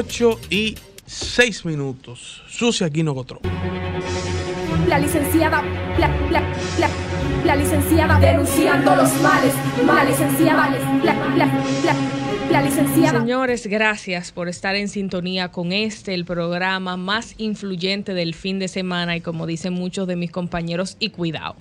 8 y 6 minutos. Sucia Aquino Cotró. La licenciada, la, la, la, la, licenciada denunciando los males, males licenciada, la, la, la, la licenciada. Señores, gracias por estar en sintonía con este, el programa más influyente del fin de semana y como dicen muchos de mis compañeros, y cuidado.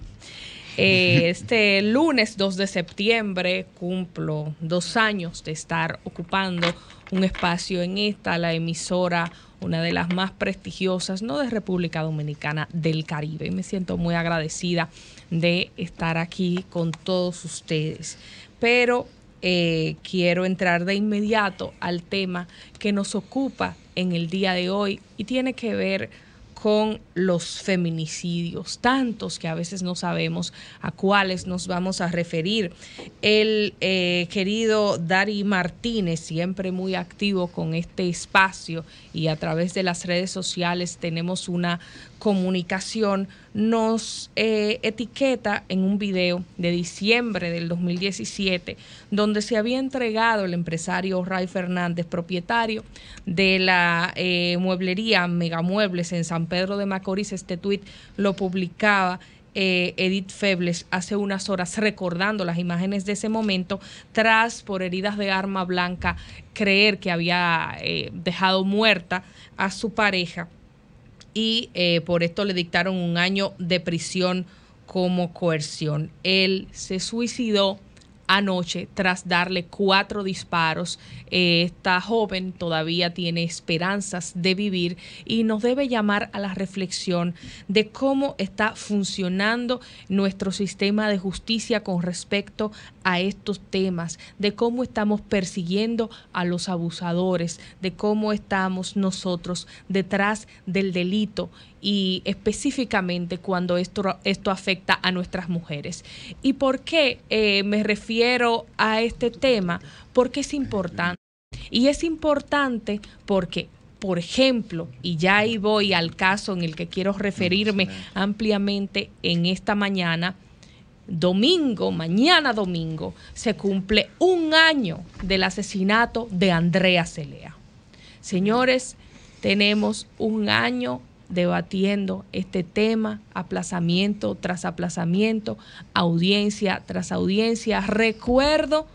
Eh, este lunes 2 de septiembre cumplo dos años de estar ocupando un espacio en esta, la emisora, una de las más prestigiosas, no de República Dominicana, del Caribe. Y me siento muy agradecida de estar aquí con todos ustedes. Pero eh, quiero entrar de inmediato al tema que nos ocupa en el día de hoy y tiene que ver con los feminicidios, tantos que a veces no sabemos a cuáles nos vamos a referir. El eh, querido Dari Martínez, siempre muy activo con este espacio y a través de las redes sociales tenemos una comunicación, nos eh, etiqueta en un video de diciembre del 2017, donde se había entregado el empresario Ray Fernández, propietario de la eh, mueblería Megamuebles en San Pedro Pedro de Macorís, este tuit lo publicaba eh, Edith Febles hace unas horas recordando las imágenes de ese momento tras por heridas de arma blanca creer que había eh, dejado muerta a su pareja y eh, por esto le dictaron un año de prisión como coerción. Él se suicidó anoche tras darle cuatro disparos. Eh, esta joven todavía tiene esperanzas de vivir y nos debe llamar a la reflexión de cómo está funcionando nuestro sistema de justicia con respecto a estos temas, de cómo estamos persiguiendo a los abusadores, de cómo estamos nosotros detrás del delito y específicamente cuando esto, esto afecta a nuestras mujeres. ¿Y por qué eh, me refiero a este tema? Porque es importante. Y es importante porque por ejemplo, y ya ahí voy al caso en el que quiero referirme ampliamente en esta mañana, domingo, mañana domingo, se cumple un año del asesinato de Andrea Celea. Señores, tenemos un año debatiendo este tema, aplazamiento tras aplazamiento, audiencia tras audiencia. Recuerdo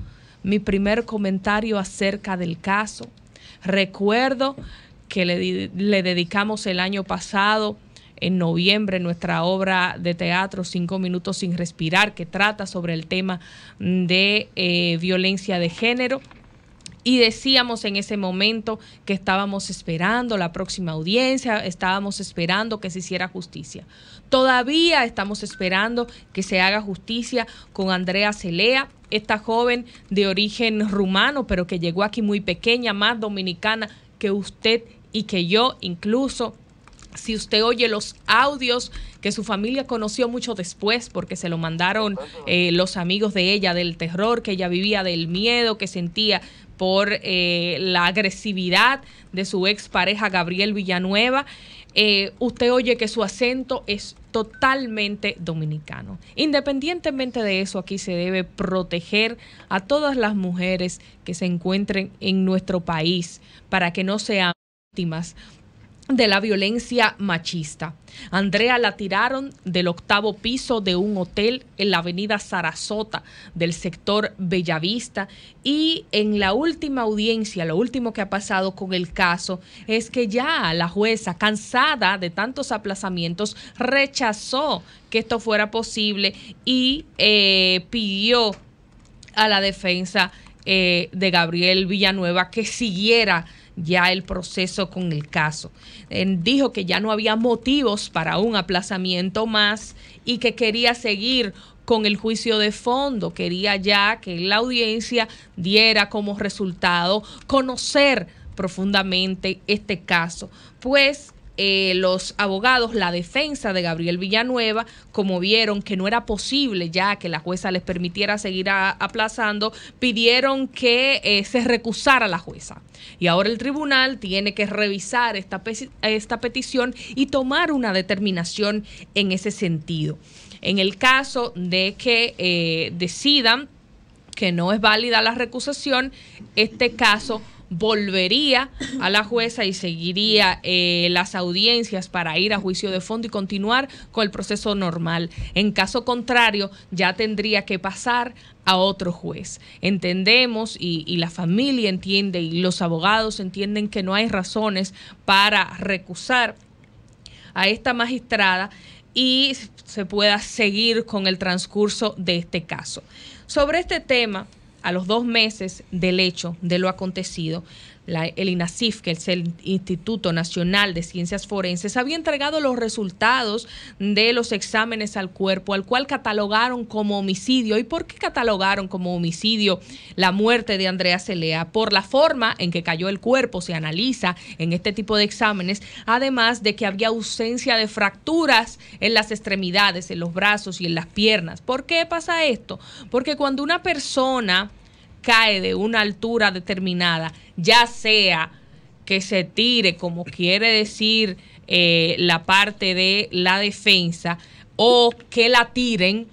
mi primer comentario acerca del caso. Recuerdo que le, dedicamos el año pasado en noviembre nuestra obra de teatro Cinco Minutos sin Respirar, que trata sobre el tema de eh, violencia de género y decíamos en ese momento que estábamos esperando la próxima audiencia, estábamos esperando que se hiciera justicia. Todavía estamos esperando que se haga justicia con Andrea Celea, esta joven de origen rumano, pero que llegó aquí muy pequeña, más dominicana que usted y que yo incluso. Si usted oye los audios que su familia conoció mucho después, porque se lo mandaron eh, los amigos de ella, del terror que ella vivía, del miedo que sentía, por eh, la agresividad de su expareja Gabriel Villanueva. Eh, usted oye que su acento es totalmente dominicano. Independientemente de eso, aquí se debe proteger a todas las mujeres que se encuentren en nuestro país para que no sean víctimas de la violencia machista. Andrea la tiraron del octavo piso de un hotel en la avenida Sarasota del sector Bellavista y en la última audiencia, lo último que ha pasado con el caso es que ya la jueza, cansada de tantos aplazamientos, rechazó que esto fuera posible y eh, pidió a la defensa eh, de Gabriel Villanueva que siguiera ya el proceso con el caso. dijo que ya no había motivos para un aplazamiento más y que quería seguir con el juicio de fondo. Quería ya que la audiencia diera como resultado conocer profundamente este caso, pues eh, los abogados la defensa de Gabriel Villanueva, como vieron que no era posible ya que la jueza les permitiera seguir aplazando, pidieron que eh, se recusara la jueza. Y ahora el tribunal tiene que revisar esta, esta petición y tomar una determinación en ese sentido. En el caso de que eh, decidan que no es válida la recusación, este caso volvería a la jueza y seguiría eh, las audiencias para ir a juicio de fondo y continuar con el proceso normal. En caso contrario, ya tendría que pasar a otro juez. Entendemos y la familia entiende y los abogados entienden que no hay razones para recusar a esta magistrada y se pueda seguir con el transcurso de este caso. Sobre este tema, a los dos meses del hecho, de lo acontecido, el INASIF, que es el Instituto Nacional de Ciencias Forenses, había entregado los resultados de los exámenes al cuerpo, al cual catalogaron como homicidio. ¿Y por qué catalogaron como homicidio la muerte de Andrea Celea? Por la forma en que cayó el cuerpo, se analiza en este tipo de exámenes, además de que había ausencia de fracturas en las extremidades, en los brazos y en las piernas. ¿Por qué pasa esto? Porque cuando una persona cae de una altura determinada, ya sea que se tire, como quiere decir eh, la parte de la defensa, o que la tiren,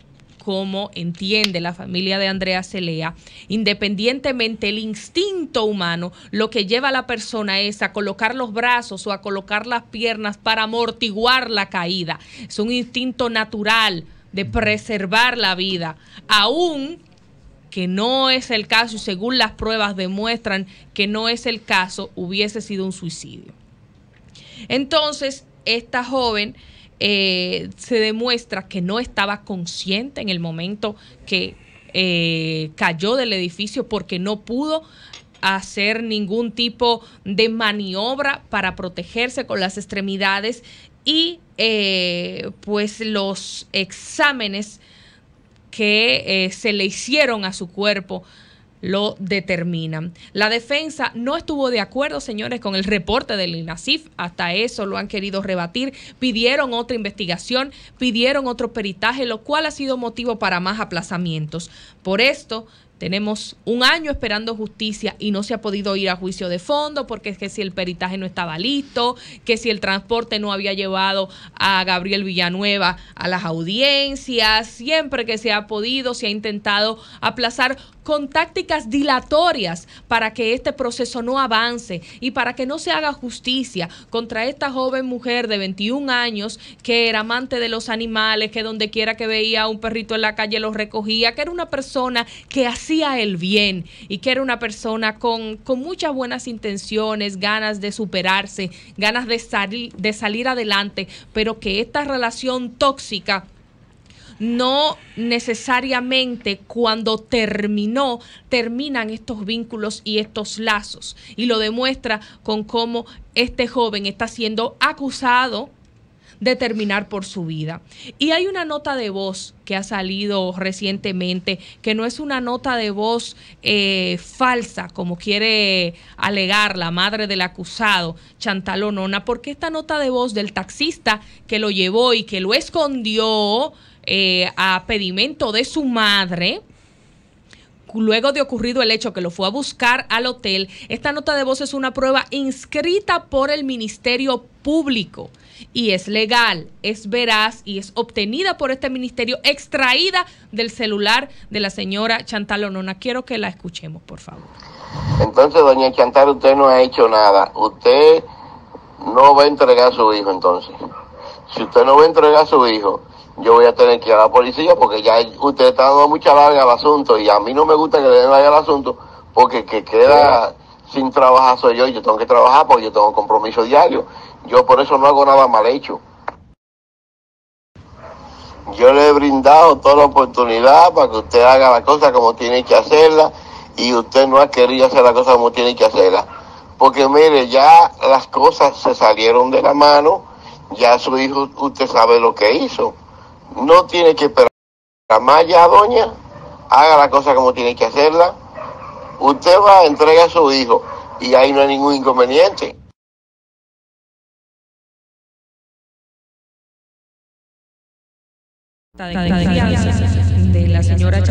como entiende la familia de Andrea Celea, independientemente el instinto humano, lo que lleva a la persona es a colocar los brazos o a colocar las piernas para amortiguar la caída. Es un instinto natural de preservar la vida, aún que no es el caso y según las pruebas demuestran que no es el caso, hubiese sido un suicidio. Entonces, esta joven eh, se demuestra que no estaba consciente en el momento que eh, cayó del edificio porque no pudo hacer ningún tipo de maniobra para protegerse con las extremidades y eh, pues los exámenes que eh, se le hicieron a su cuerpo lo determinan. La defensa no estuvo de acuerdo, señores, con el reporte del INACIF. hasta eso lo han querido rebatir, pidieron otra investigación, pidieron otro peritaje, lo cual ha sido motivo para más aplazamientos. Por esto, tenemos un año esperando justicia y no se ha podido ir a juicio de fondo porque es que si el peritaje no estaba listo, que si el transporte no había llevado a Gabriel Villanueva a las audiencias, siempre que se ha podido se ha intentado aplazar con tácticas dilatorias para que este proceso no avance y para que no se haga justicia contra esta joven mujer de 21 años que era amante de los animales, que dondequiera que veía a un perrito en la calle lo recogía, que era una persona que hacía el bien y que era una persona con, con muchas buenas intenciones, ganas de superarse, ganas de, de salir adelante, pero que esta relación tóxica no necesariamente cuando terminó, terminan estos vínculos y estos lazos. Y lo demuestra con cómo este joven está siendo acusado de terminar por su vida. Y hay una nota de voz que ha salido recientemente, que no es una nota de voz eh, falsa, como quiere alegar la madre del acusado, Chantal porque esta nota de voz del taxista que lo llevó y que lo escondió eh, a pedimento de su madre, luego de ocurrido el hecho que lo fue a buscar al hotel, esta nota de voz es una prueba inscrita por el Ministerio Público y es legal, es veraz y es obtenida por este ministerio, extraída del celular de la señora Chantal Onona. Quiero que la escuchemos, por favor. Entonces, doña Chantal, usted no ha hecho nada. Usted no va a entregar a su hijo, entonces. Si usted no va a entregar a su hijo, yo voy a tener que ir a la policía porque ya usted está dando mucha larga al asunto y a mí no me gusta que le den larga al asunto porque que queda sin trabajar soy yo y yo tengo que trabajar porque yo tengo compromiso diario. Yo por eso no hago nada mal hecho. Yo le he brindado toda la oportunidad para que usted haga la cosa como tiene que hacerla y usted no ha querido hacer la cosa como tiene que hacerla. Porque mire, ya las cosas se salieron de la mano, ya su hijo, usted sabe lo que hizo no tiene que esperar más ya, doña, haga la cosa como tiene que hacerla. Usted va, a entregar a su hijo y ahí no hay ningún inconveniente. la señora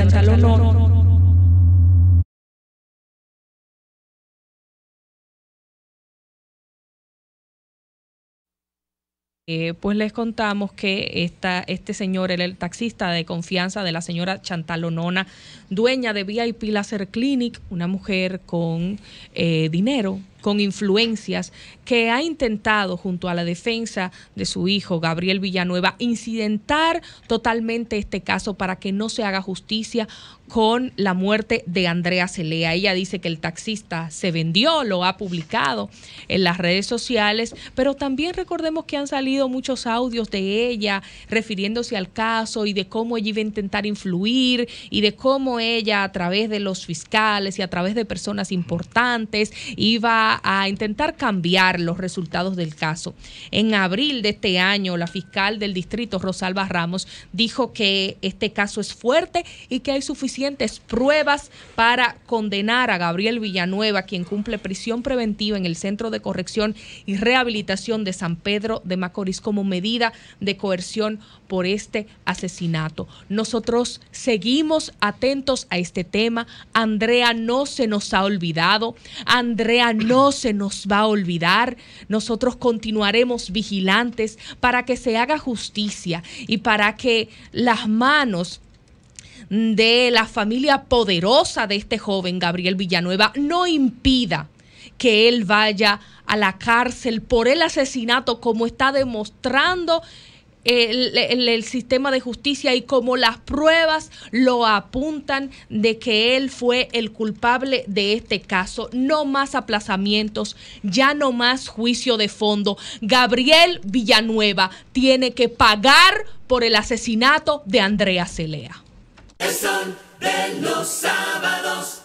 Eh, pues les contamos que esta, este señor era el, taxista de confianza de la señora Chantal Onona, dueña de VIP Laser Clinic, una mujer con eh, dinero, con influencias que ha intentado junto a la defensa de su hijo, Gabriel Villanueva, incidentar totalmente este caso para que no se haga justicia con la muerte de Andrea Celea. Ella dice que el taxista se vendió, lo ha publicado en las redes sociales, pero también recordemos que han salido muchos audios de ella refiriéndose al caso y de cómo ella iba a intentar influir y de cómo ella a través de los fiscales y a través de personas importantes iba a, intentar cambiar los resultados del caso. En abril de este año, la fiscal del distrito, Rosalba Ramos, dijo que este caso es fuerte y que hay suficientes pruebas para condenar a Gabriel Villanueva, quien cumple prisión preventiva en el Centro de Corrección y Rehabilitación de San Pedro de Macorís como medida de coerción por este asesinato. Nosotros seguimos atentos a este tema. Andrea no se nos ha olvidado. Andrea no no se nos va a olvidar. Nosotros continuaremos vigilantes para que se haga justicia y para que las manos de la familia poderosa de este joven, Gabriel Villanueva, no impida que él vaya a la cárcel por el asesinato como está demostrando el, sistema de justicia y como las pruebas lo apuntan de que él fue el culpable de este caso. No más aplazamientos, ya no más juicio de fondo. Gabriel Villanueva tiene que pagar por el asesinato de Andrea Celea. los sábados.